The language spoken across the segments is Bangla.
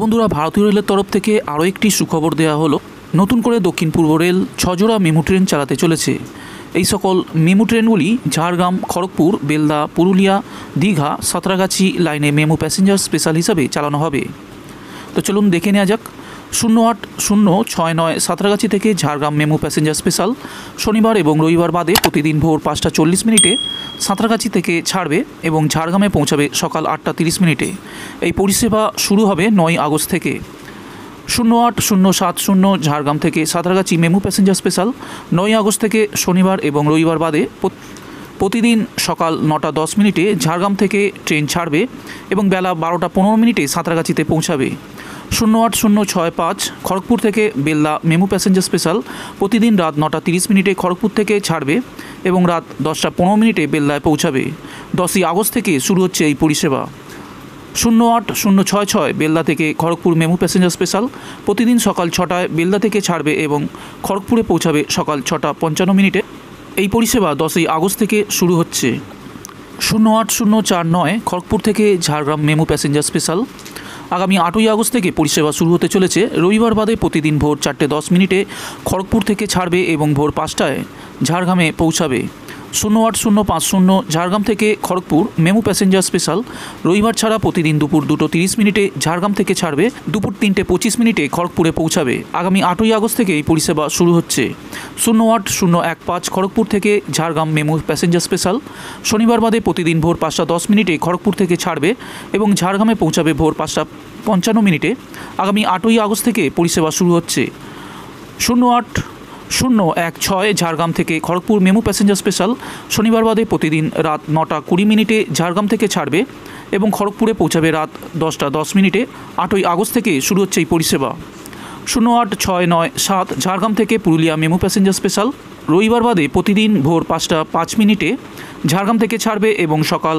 তো বন্ধুরা ভারতীয় রেলের তরফ থেকে আরও একটি সুখবর দেওয়া হলো নতুন করে দক্ষিণ পূর্ব রেল ছজোড়া মেমু ট্রেন চালাতে চলেছে এই সকল মেমু ট্রেনগুলি ঝাড়গ্রাম খড়গপুর বেলদা পুরুলিয়া দীঘা সাঁতরাগাছি লাইনে মেমু প্যাসেঞ্জার স্পেশাল হিসাবে চালানো হবে তো চলুন দেখে নেওয়া যাক শূন্য আট শূন্য ছয় নয় সাঁতরাগাছি থেকে ঝাড়গ্রাম মেমো প্যাসেঞ্জার স্পেশাল শনিবার এবং রবিবার বাদে প্রতিদিন ভোর পাঁচটা চল্লিশ মিনিটে সাঁতরাগাছি থেকে ছাড়বে এবং ঝাড়গ্রামে পৌঁছাবে সকাল আটটা তিরিশ মিনিটে এই পরিষেবা শুরু হবে নয় আগস্ট থেকে শূন্য আট শূন্য সাত শূন্য ঝাড়গ্রাম থেকে সাঁতরাগাছি মেমো প্যাসেঞ্জার স্পেশাল নয় আগস্ট থেকে শনিবার এবং রবিবার বাদে প্রতিদিন সকাল নটা দশ মিনিটে ঝাড়গ্রাম থেকে ট্রেন ছাড়বে এবং বেলা বারোটা পনেরো মিনিটে সাঁতরাগাছিতে পৌঁছাবে শূন্য আট শূন্য ছয় পাঁচ খড়গপুর থেকে বেল্লা মেমু প্যাসেঞ্জার স্পেশাল প্রতিদিন রাত নটা তিরিশ মিনিটে খড়গপুর থেকে ছাড়বে এবং রাত দশটা পনেরো মিনিটে বেল্লায় পৌঁছাবে দশই আগস্ট থেকে শুরু হচ্ছে এই পরিষেবা শূন্য আট শূন্য ছয় ছয় বেল্লা থেকে খড়গপুর মেমু প্যাসেঞ্জার স্পেশাল প্রতিদিন সকাল ছটায় বেল্লা থেকে ছাড়বে এবং খড়গপুরে পৌঁছাবে সকাল ছটা পঞ্চান্ন মিনিটে এই পরিষেবা দশই আগস্ট থেকে শুরু হচ্ছে শূন্য আট শূন্য চার নয় খড়গপুর থেকে ঝাড়গ্রাম মেমু প্যাসেঞ্জার স্পেশাল আগামী আটই আগস্ট থেকে পরিষেবা শুরু হতে চলেছে রবিবার বাদে প্রতিদিন ভোর চারটে দশ মিনিটে খড়গপুর থেকে ছাড়বে এবং ভোর পাঁচটায় ঝাড়গ্রামে পৌঁছাবে শূন্য আট শূন্য পাঁচ শূন্য ঝাড়গ্রাম থেকে খড়গপুর মেমু প্যাসেঞ্জার স্পেশাল রবিবার ছাড়া প্রতিদিন দুপুর দুটো তিরিশ মিনিটে ঝাড়গ্রাম থেকে ছাড়বে দুপুর তিনটে পঁচিশ মিনিটে খড়গপুরে পৌঁছাবে আগামী আটই আগস্ট থেকে এই পরিষেবা শুরু হচ্ছে শূন্য আট শূন্য এক পাঁচ খড়গপুর থেকে ঝাড়গ্রাম মেমু প্যাসেঞ্জার স্পেশাল শনিবার বাদে প্রতিদিন ভোর পাঁচটা দশ মিনিটে খড়গপুর থেকে ছাড়বে এবং ঝাড়গ্রামে পৌঁছাবে ভোর পাঁচটা পঞ্চান্ন মিনিটে আগামী আটই আগস্ট থেকে পরিষেবা শুরু হচ্ছে শূন্য আট শূন্য এক ছয় ঝাড়গ্রাম থেকে খড়গপুর মেমু প্যাসেঞ্জার স্পেশাল শনিবার বাদে প্রতিদিন রাত নটা কুড়ি মিনিটে ঝাড়গ্রাম থেকে ছাড়বে এবং খড়গপুরে পৌঁছাবে রাত দশটা দশ মিনিটে আটই আগস্ট থেকে শুরু হচ্ছে এই পরিষেবা শূন্য আট ছয় নয় সাত ঝাড়গ্রাম থেকে পুরুলিয়া মেমু প্যাসেঞ্জার স্পেশাল রবিবার বাদে প্রতিদিন ভোর পাঁচটা পাঁচ মিনিটে ঝাড়গ্রাম থেকে ছাড়বে এবং সকাল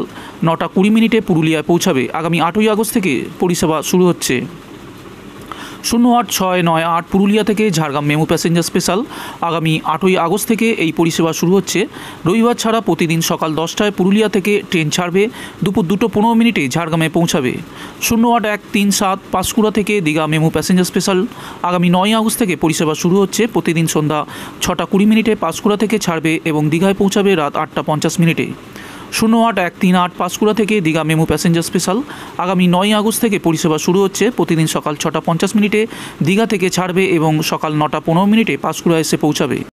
নটা কুড়ি মিনিটে পুরুলিয়ায় পৌঁছাবে আগামী আটই আগস্ট থেকে পরিষেবা শুরু হচ্ছে শূন্য আট ছয় নয় আট পুরুলিয়া থেকে ঝাড়গ্রাম মেমু প্যাসেঞ্জার স্পেশাল আগামী আটই আগস্ট থেকে এই পরিষেবা শুরু হচ্ছে রবিবার ছাড়া প্রতিদিন সকাল দশটায় পুরুলিয়া থেকে ট্রেন ছাড়বে দুপুর দুটো পনেরো মিনিটে ঝাড়গ্রামে পৌঁছাবে শূন্য আট এক তিন সাত পাঁশকুড়া থেকে দীঘা মেমু প্যাসেঞ্জার স্পেশাল আগামী নয় আগস্ট থেকে পরিষেবা শুরু হচ্ছে প্রতিদিন সন্ধ্যা ছটা কুড়ি মিনিটে পাঁশকুড়া থেকে ছাড়বে এবং দীঘায় পৌঁছাবে রাত আটটা পঞ্চাশ মিনিটে শূন্য আট এক তিন আট পাঁচকুড়া থেকে দীঘা মেমু প্যাসেঞ্জার স্পেশাল আগামী নয় আগস্ট থেকে পরিষেবা শুরু হচ্ছে প্রতিদিন সকাল ছটা পঞ্চাশ মিনিটে দীঘা থেকে ছাড়বে এবং সকাল নটা পনেরো মিনিটে পাঁচকুড়া এসে পৌঁছাবে